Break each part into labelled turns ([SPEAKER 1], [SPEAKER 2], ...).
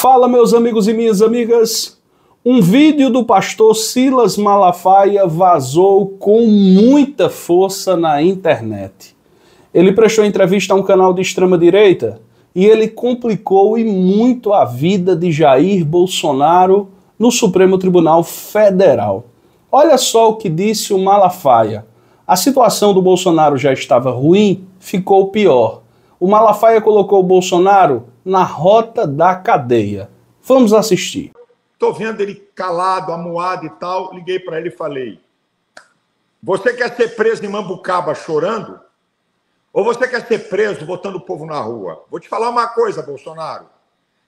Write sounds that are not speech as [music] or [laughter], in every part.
[SPEAKER 1] Fala, meus amigos e minhas amigas. Um vídeo do pastor Silas Malafaia vazou com muita força na internet. Ele prestou entrevista a um canal de extrema-direita e ele complicou e muito a vida de Jair Bolsonaro no Supremo Tribunal Federal. Olha só o que disse o Malafaia. A situação do Bolsonaro já estava ruim, ficou pior. O Malafaia colocou o Bolsonaro na Rota da Cadeia. Vamos assistir.
[SPEAKER 2] Estou vendo ele calado, amuado e tal. Liguei para ele e falei: Você quer ser preso em Mambucaba chorando? Ou você quer ser preso botando o povo na rua? Vou te falar uma coisa, Bolsonaro.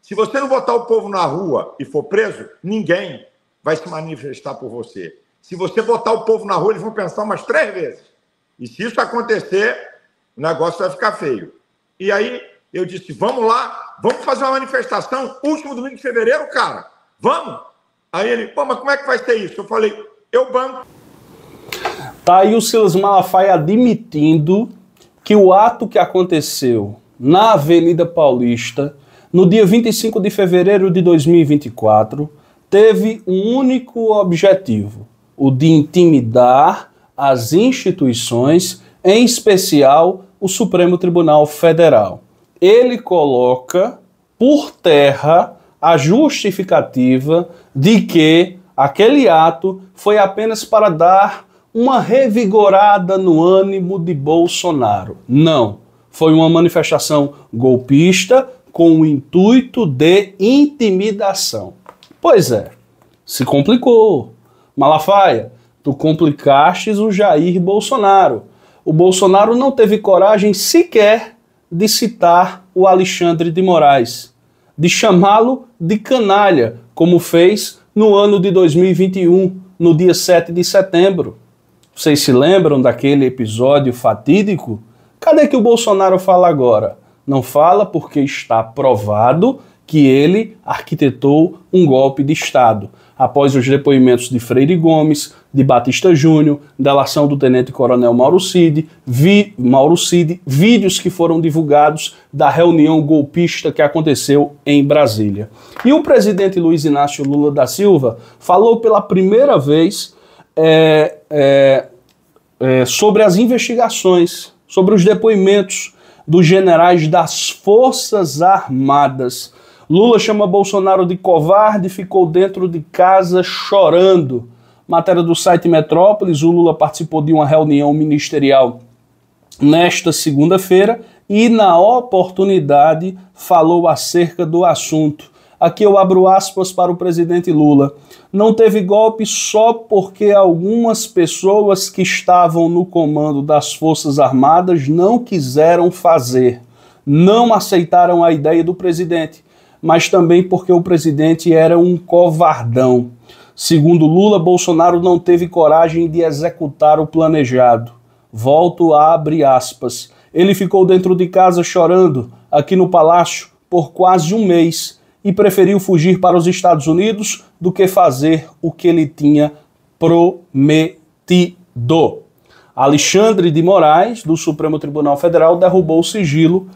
[SPEAKER 2] Se você não botar o povo na rua e for preso, ninguém vai se manifestar por você. Se você botar o povo na rua, eles vão pensar umas três vezes. E se isso acontecer, o negócio vai ficar feio. E aí eu disse: vamos lá, vamos fazer uma manifestação, último domingo de fevereiro, cara. Vamos? Aí ele, pô, mas como é que vai ser isso? Eu falei, eu banco.
[SPEAKER 1] Tá aí o Silas Malafaia admitindo que o ato que aconteceu na Avenida Paulista, no dia 25 de fevereiro de 2024, teve um único objetivo: o de intimidar as instituições, em especial o Supremo Tribunal Federal ele coloca por terra a justificativa de que aquele ato foi apenas para dar uma revigorada no ânimo de Bolsonaro. Não. Foi uma manifestação golpista com o intuito de intimidação. Pois é, se complicou. Malafaia, tu complicastes o Jair Bolsonaro. O Bolsonaro não teve coragem sequer de citar o Alexandre de Moraes, de chamá-lo de canalha, como fez no ano de 2021, no dia 7 de setembro. Vocês se lembram daquele episódio fatídico? Cadê que o Bolsonaro fala agora? Não fala porque está provado que ele arquitetou um golpe de Estado. Após os depoimentos de Freire Gomes, de Batista Júnior, delação do tenente-coronel Mauro Cid, vi, Mauro Cid, vídeos que foram divulgados da reunião golpista que aconteceu em Brasília. E o presidente Luiz Inácio Lula da Silva falou pela primeira vez é, é, é, sobre as investigações, sobre os depoimentos dos generais das Forças Armadas Lula chama Bolsonaro de covarde e ficou dentro de casa chorando. Matéria do site Metrópolis: o Lula participou de uma reunião ministerial nesta segunda-feira e, na oportunidade, falou acerca do assunto. Aqui eu abro aspas para o presidente Lula. Não teve golpe só porque algumas pessoas que estavam no comando das Forças Armadas não quiseram fazer, não aceitaram a ideia do presidente mas também porque o presidente era um covardão. Segundo Lula, Bolsonaro não teve coragem de executar o planejado. Volto a abrir aspas. Ele ficou dentro de casa chorando, aqui no palácio, por quase um mês e preferiu fugir para os Estados Unidos do que fazer o que ele tinha prometido. Alexandre de Moraes, do Supremo Tribunal Federal, derrubou o sigilo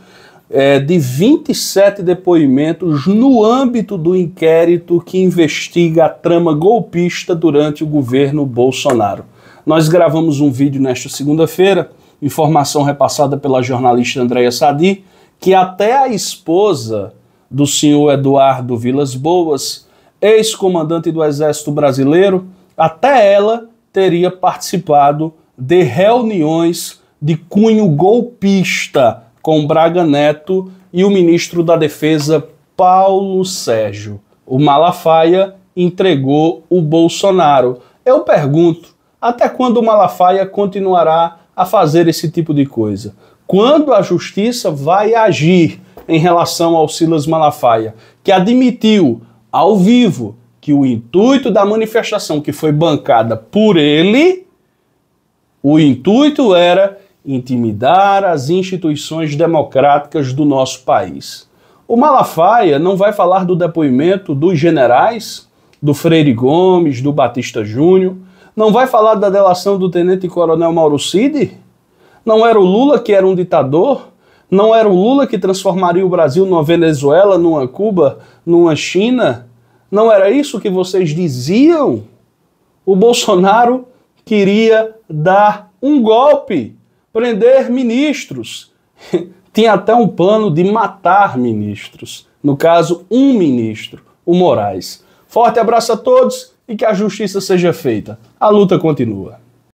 [SPEAKER 1] é, de 27 depoimentos no âmbito do inquérito que investiga a trama golpista durante o governo Bolsonaro. Nós gravamos um vídeo nesta segunda-feira, informação repassada pela jornalista Andréia Sadi, que até a esposa do senhor Eduardo Vilas Boas, ex-comandante do Exército Brasileiro, até ela teria participado de reuniões de cunho golpista com Braga Neto e o ministro da Defesa Paulo Sérgio. O Malafaia entregou o Bolsonaro. Eu pergunto, até quando o Malafaia continuará a fazer esse tipo de coisa? Quando a justiça vai agir em relação ao Silas Malafaia, que admitiu ao vivo que o intuito da manifestação que foi bancada por ele, o intuito era intimidar as instituições democráticas do nosso país. O Malafaia não vai falar do depoimento dos generais, do Freire Gomes, do Batista Júnior, não vai falar da delação do tenente coronel Mauro Cid? Não era o Lula que era um ditador? Não era o Lula que transformaria o Brasil numa Venezuela, numa Cuba, numa China? Não era isso que vocês diziam? O Bolsonaro queria dar um golpe prender ministros. [laughs] Tinha até um plano de matar ministros. No caso, um ministro, o Moraes. Forte abraço a todos e que a justiça seja feita. A luta continua.